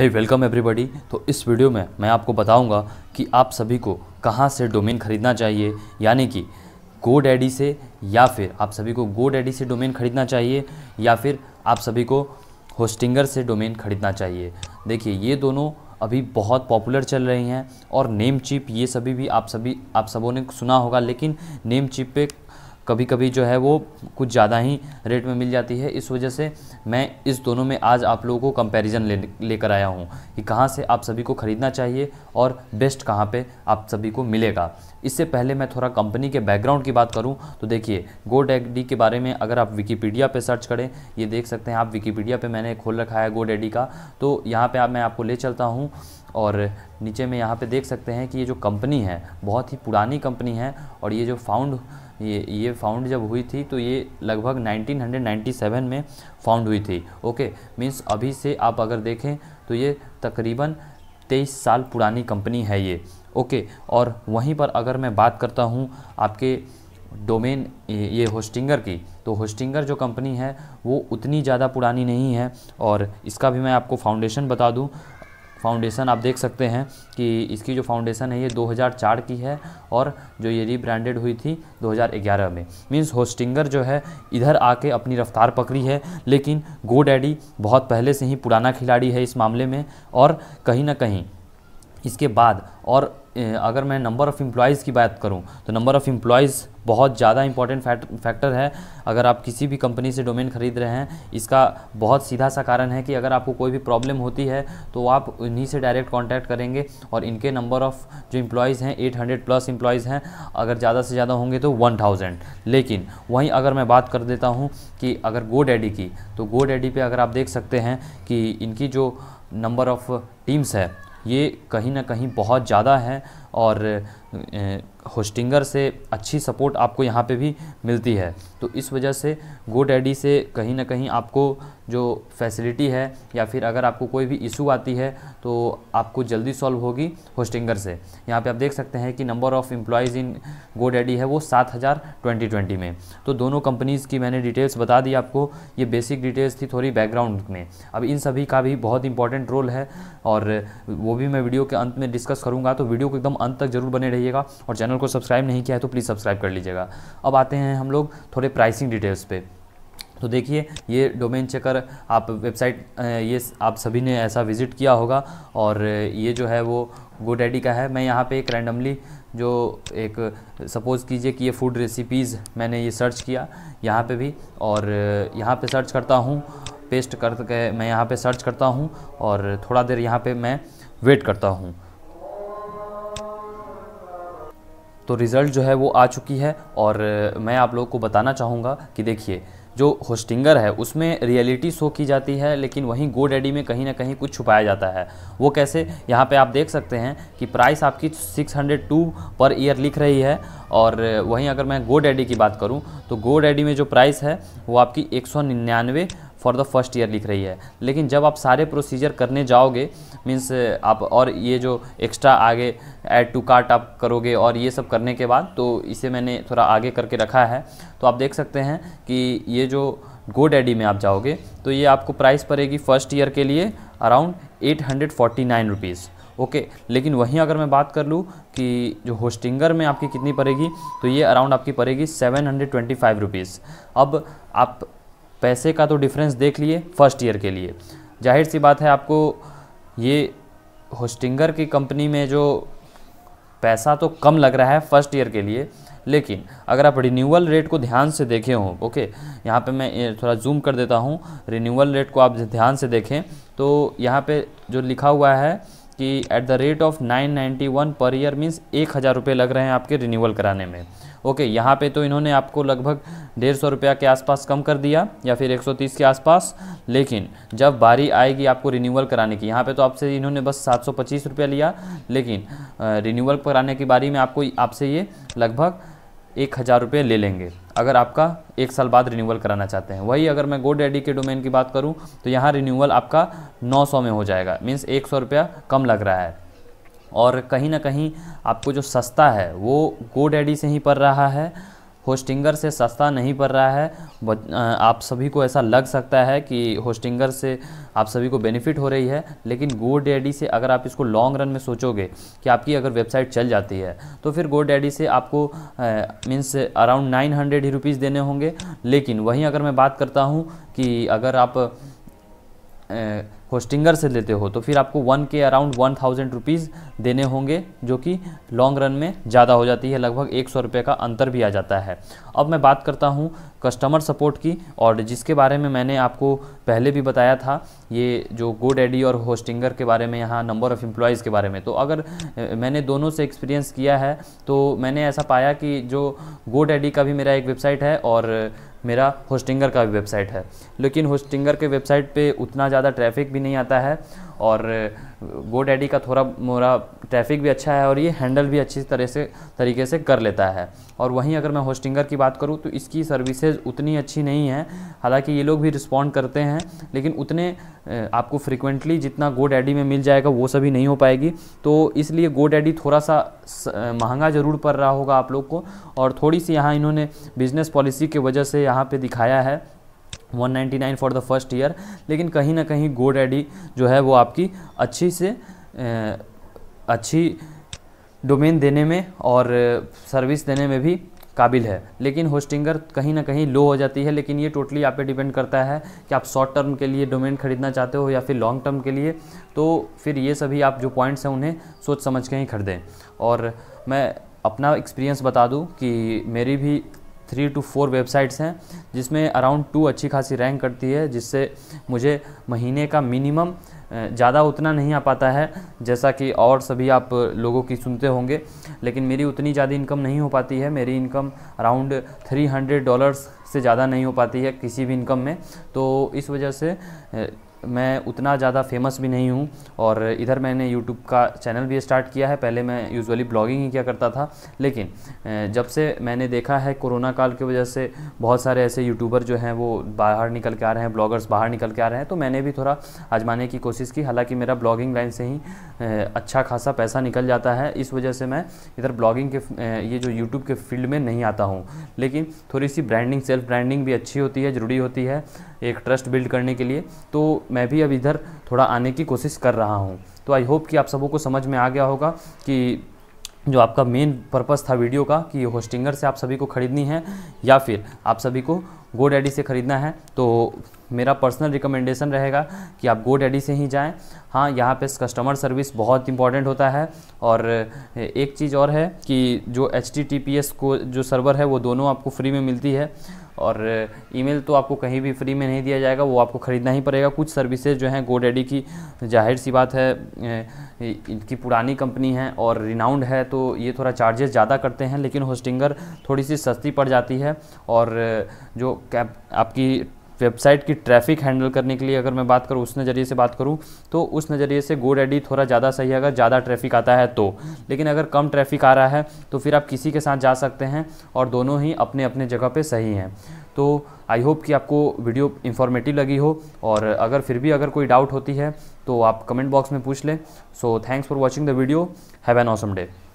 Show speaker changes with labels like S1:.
S1: है welcome everybody तो इस वीडियो में मैं आपको बताऊंगा कि आप सभी को कहां से डोमेन ख़रीदना चाहिए यानी कि गो डैडी से या फिर आप सभी को गो डैडी से डोमेन ख़रीदना चाहिए या फिर आप सभी को होस्टिंगर से डोमेन ख़रीदना चाहिए देखिए ये दोनों अभी बहुत पॉपुलर चल रही हैं और नेम चिप ये सभी भी आप सभी आप सबों ने सुना होगा लेकिन नेम चिप पे कभी कभी जो है वो कुछ ज़्यादा ही रेट में मिल जाती है इस वजह से मैं इस दोनों में आज आप लोगों को कंपैरिजन ले लेकर आया हूँ कि कहाँ से आप सभी को ख़रीदना चाहिए और बेस्ट कहाँ पे आप सभी को मिलेगा इससे पहले मैं थोड़ा कंपनी के बैकग्राउंड की बात करूँ तो देखिए गोड एडी के बारे में अगर आप विकीपीडिया पर सर्च करें ये देख सकते हैं आप विकीपीडिया पर मैंने खोल रखा है गोड एडी का तो यहाँ पर आप मैं आपको ले चलता हूँ और नीचे में यहाँ पर देख सकते हैं कि ये जो कंपनी है बहुत ही पुरानी कंपनी है और ये जो फाउंड ये ये फाउंड जब हुई थी तो ये लगभग 1997 में फाउंड हुई थी ओके मीन्स अभी से आप अगर देखें तो ये तकरीबन तेईस साल पुरानी कंपनी है ये ओके और वहीं पर अगर मैं बात करता हूँ आपके डोमेन ये होस्टिंगर की तो होस्टिंगर जो कंपनी है वो उतनी ज़्यादा पुरानी नहीं है और इसका भी मैं आपको फाउंडेशन बता दूं फाउंडेशन आप देख सकते हैं कि इसकी जो फाउंडेशन है ये 2004 की है और जो ये रीब्रांडेड हुई थी 2011 में मींस होस्टिंगर जो है इधर आके अपनी रफ्तार पकड़ी है लेकिन गो डैडी बहुत पहले से ही पुराना खिलाड़ी है इस मामले में और कहीं ना कहीं इसके बाद और अगर मैं नंबर ऑफ़ एम्प्लॉयज़ की बात करूं तो नंबर ऑफ़ एम्प्लॉयज़ बहुत ज़्यादा इंपॉर्टेंट फैक्टर है अगर आप किसी भी कंपनी से डोमेन ख़रीद रहे हैं इसका बहुत सीधा सा कारण है कि अगर आपको कोई भी प्रॉब्लम होती है तो आप इन्हीं से डायरेक्ट कांटेक्ट करेंगे और इनके नंबर ऑफ़ जो इम्प्लॉयज़ हैं एट प्लस इम्प्लॉयज़ हैं अगर ज़्यादा से ज़्यादा होंगे तो वन लेकिन वहीं अगर मैं बात कर देता हूँ कि अगर गो डैडी की तो गो डैडी पर अगर आप देख सकते हैं कि इनकी जो नंबर ऑफ़ टीम्स है ये कहीं ना कहीं बहुत ज़्यादा है और होस्टिंगर से अच्छी सपोर्ट आपको यहाँ पे भी मिलती है तो इस वजह से गो डैडी से कहीं ना कहीं आपको जो फैसिलिटी है या फिर अगर आपको कोई भी इशू आती है तो आपको जल्दी सॉल्व होगी होस्टिंगर से यहाँ पे आप देख सकते हैं कि number of employees in GoDaddy है वो सात हज़ार ट्वेंटी ट्वेंटी में तो दोनों कंपनीज़ की मैंने डिटेल्स बता दी आपको ये बेसिक डिटेल्स थी थोड़ी बैकग्राउंड में अब इन सभी का भी बहुत इंपॉर्टेंट रोल है और वो भी मैं वीडियो के अंत में डिस्कस करूँगा तो वीडियो को एकदम अंत तक जरूर बने रहिएगा और चैनल को सब्सक्राइब नहीं किया है तो प्लीज़ सब्सक्राइब कर लीजिएगा अब आते हैं हम लोग थोड़े प्राइसिंग डिटेल्स पे तो देखिए ये डोमेन चेकर आप वेबसाइट ये आप सभी ने ऐसा विज़िट किया होगा और ये जो है वो गोडैडी का है मैं यहाँ पे एक रैंडमली जो एक सपोज़ कीजिए कि ये फूड रेसिपीज़ मैंने ये सर्च किया यहाँ पे भी और यहाँ पे सर्च करता हूँ पेस्ट करके मैं यहाँ पे सर्च करता हूँ और थोड़ा देर यहाँ पे मैं वेट करता हूँ तो रिज़ल्ट जो है वो आ चुकी है और मैं आप लोगों को बताना चाहूँगा कि देखिए जो होस्टिंगर है उसमें रियलिटी शो की जाती है लेकिन वहीं गो डैडी में कहीं ना कहीं कुछ छुपाया जाता है वो कैसे यहाँ पे आप देख सकते हैं कि प्राइस आपकी 602 पर ईयर लिख रही है और वहीं अगर मैं गो डैडी की बात करूँ तो गो डैडी में जो प्राइस है वो आपकी एक फॉर द फर्स्ट ईयर लिख रही है लेकिन जब आप सारे प्रोसीजर करने जाओगे मीन्स आप और ये जो एक्स्ट्रा आगे ऐड टू कार्ट आप करोगे और ये सब करने के बाद तो इसे मैंने थोड़ा आगे करके रखा है तो आप देख सकते हैं कि ये जो गो डैडी में आप जाओगे तो ये आपको प्राइस पड़ेगी फर्स्ट ईयर के लिए around eight hundred forty nine rupees okay लेकिन वहीं अगर मैं बात कर लूँ कि जो होस्टिंगर में आपकी कितनी पड़ेगी तो ये अराउंड आपकी पड़ेगी seven hundred twenty five rupees अब आप पैसे का तो डिफरेंस देख लिए फर्स्ट ईयर के लिए जाहिर सी बात है आपको ये होस्टिंगर की कंपनी में जो पैसा तो कम लग रहा है फर्स्ट ईयर के लिए लेकिन अगर आप रिन्यूअल रेट को ध्यान से देखे हों ओके यहाँ पे मैं थोड़ा जूम कर देता हूँ रिन्यूअल रेट को आप ध्यान से देखें तो यहाँ पे जो लिखा हुआ है कि at the rate of 991 per year means एक हज़ार रुपये लग रहे हैं आपके रिन्यूअल कराने में ओके यहाँ पे तो इन्होंने आपको लगभग डेढ़ सौ रुपया के आसपास कम कर दिया या फिर 130 के आसपास लेकिन जब बारी आएगी आपको रिन्यूअल कराने की यहाँ पे तो आपसे इन्होंने बस सात सौ पच्चीस रुपया लिया लेकिन रिन्यूअल कराने की बारी में आपको आपसे ये लगभग एक हज़ार रुपये ले लेंगे अगर आपका एक साल बाद रिन्यूअल कराना चाहते हैं वही अगर मैं गो डैडी के डोमेन की बात करूं तो यहाँ रिन्यूअल आपका 900 में हो जाएगा मीन्स एक सौ रुपया कम लग रहा है और कहीं ना कहीं आपको जो सस्ता है वो गो डैडी से ही पड़ रहा है होस्टिंगर से सस्ता नहीं पड़ रहा है आप सभी को ऐसा लग सकता है कि होस्टिंगर से आप सभी को बेनिफिट हो रही है लेकिन गो डैडी से अगर आप इसको लॉन्ग रन में सोचोगे कि आपकी अगर वेबसाइट चल जाती है तो फिर गो डैडी से आपको मीन्स अराउंड नाइन हंड्रेड ही रुपीज़ देने होंगे लेकिन वहीं अगर मैं बात करता हूँ कि अगर आप आ, होस्टिंगर से लेते हो तो फिर आपको वन के अराउंड वन थाउजेंड रुपीज़ देने होंगे जो कि लॉन्ग रन में ज़्यादा हो जाती है लगभग एक सौ रुपये का अंतर भी आ जाता है अब मैं बात करता हूँ कस्टमर सपोर्ट की और जिसके बारे में मैंने आपको पहले भी बताया था ये जो गो डैडी और होस्टिंगर के बारे में यहाँ नंबर ऑफ़ एम्प्लॉयज़ के बारे में तो अगर मैंने दोनों से एक्सपीरियंस किया है तो मैंने ऐसा पाया कि जो गो डैडी का भी मेरा एक वेबसाइट है और मेरा होस्टिंगर का वेबसाइट है लेकिन होस्टिंगर के वेबसाइट पे उतना ज़्यादा ट्रैफिक भी नहीं आता है और गो डैडी का थोड़ा मोरा ट्रैफिक भी अच्छा है और ये हैंडल भी अच्छी तरह से तरीके से कर लेता है और वहीं अगर मैं होस्टिंगर की बात करूँ तो इसकी सर्विसेज उतनी अच्छी नहीं है हालांकि ये लोग भी रिस्पॉन्ड करते हैं लेकिन उतने आपको फ्रिक्वेंटली जितना गो डैडी में मिल जाएगा वो सभी नहीं हो पाएगी तो इसलिए गो डैडी थोड़ा सा महंगा ज़रूर पड़ रहा होगा आप लोग को और थोड़ी सी यहाँ इन्होंने बिज़नेस पॉलिसी की वजह से यहाँ पर दिखाया है 199 फॉर द फर्स्ट ईयर लेकिन कहीं ना कहीं गो डैडी जो है वो आपकी अच्छी से अच्छी डोमेन देने में और सर्विस देने में भी काबिल है लेकिन होस्टिंगर कहीं ना कहीं लो हो जाती है लेकिन ये टोटली आप पे डिपेंड करता है कि आप शॉर्ट टर्म के लिए डोमेन खरीदना चाहते हो या फिर लॉन्ग टर्म के लिए तो फिर ये सभी आप जो पॉइंट्स हैं उन्हें सोच समझ के ही खरीदें और मैं अपना एक्सपीरियंस बता दूं कि मेरी भी थ्री टू फोर वेबसाइट्स हैं जिसमें अराउंड टू अच्छी खासी रैंक करती है जिससे मुझे महीने का मिनिमम ज़्यादा उतना नहीं आ पाता है जैसा कि और सभी आप लोगों की सुनते होंगे लेकिन मेरी उतनी ज़्यादा इनकम नहीं हो पाती है मेरी income around three hundred dollars से ज़्यादा नहीं हो पाती है किसी भी इनकम में तो इस वजह से मैं उतना ज़्यादा फेमस भी नहीं हूँ और इधर मैंने यूट्यूब का चैनल भी स्टार्ट किया है पहले मैं यूजुअली ब्लॉगिंग ही किया करता था लेकिन जब से मैंने देखा है कोरोना काल की वजह से बहुत सारे ऐसे यूट्यूबर जो हैं वो बाहर निकल के आ रहे हैं ब्लॉगर्स बाहर निकल के आ रहे हैं तो मैंने भी थोड़ा आजमाने की कोशिश की हालाँकि मेरा ब्लॉगिंग लाइन से ही अच्छा खासा पैसा निकल जाता है इस वजह से मैं इधर ब्लॉगिंग के ये जो यूट्यूब के फील्ड में नहीं आता हूँ लेकिन थोड़ी सी ब्रांडिंग सेल्फ ब्रांडिंग भी अच्छी होती है ज़रूरी होती है एक ट्रस्ट बिल्ड करने के लिए तो मैं भी अब इधर थोड़ा आने की कोशिश कर रहा हूँ तो आई होप कि आप सबों को समझ में आ गया होगा कि जो आपका मेन पर्पस था वीडियो का कि होस्टिंगर से आप सभी को ख़रीदनी है या फिर आप सभी को गो डैडी से ख़रीदना है तो मेरा पर्सनल रिकमेंडेशन रहेगा कि आप गो डैडी से ही जाएं हाँ यहाँ पे कस्टमर सर्विस बहुत इंपॉर्टेंट होता है और एक चीज़ और है कि जो एच को जो सर्वर है वो दोनों आपको फ्री में मिलती है और ईमेल तो आपको कहीं भी फ्री में नहीं दिया जाएगा वो आपको ख़रीदना ही पड़ेगा कुछ सर्विसेज जो हैं गोडेडी की जाहिर सी बात है इनकी पुरानी कंपनी है और रिनाउंड है तो ये थोड़ा चार्जेस ज़्यादा करते हैं लेकिन होस्टिंगर थोड़ी सी सस्ती पड़ जाती है और जो आपकी वेबसाइट की ट्रैफिक हैंडल करने के लिए अगर मैं बात करूँ उस नज़रिए से बात करूँ तो उस नज़रिए से गो डैडी थोड़ा ज़्यादा सही है अगर ज़्यादा ट्रैफिक आता है तो लेकिन अगर कम ट्रैफिक आ रहा है तो फिर आप किसी के साथ जा सकते हैं और दोनों ही अपने अपने जगह पर सही हैं तो आई होप कि आपको वीडियो इन्फॉर्मेटिव लगी हो और अगर फिर भी अगर कोई डाउट होती है तो आप कमेंट बॉक्स में पूछ लें so thanks for watching the video have an awesome day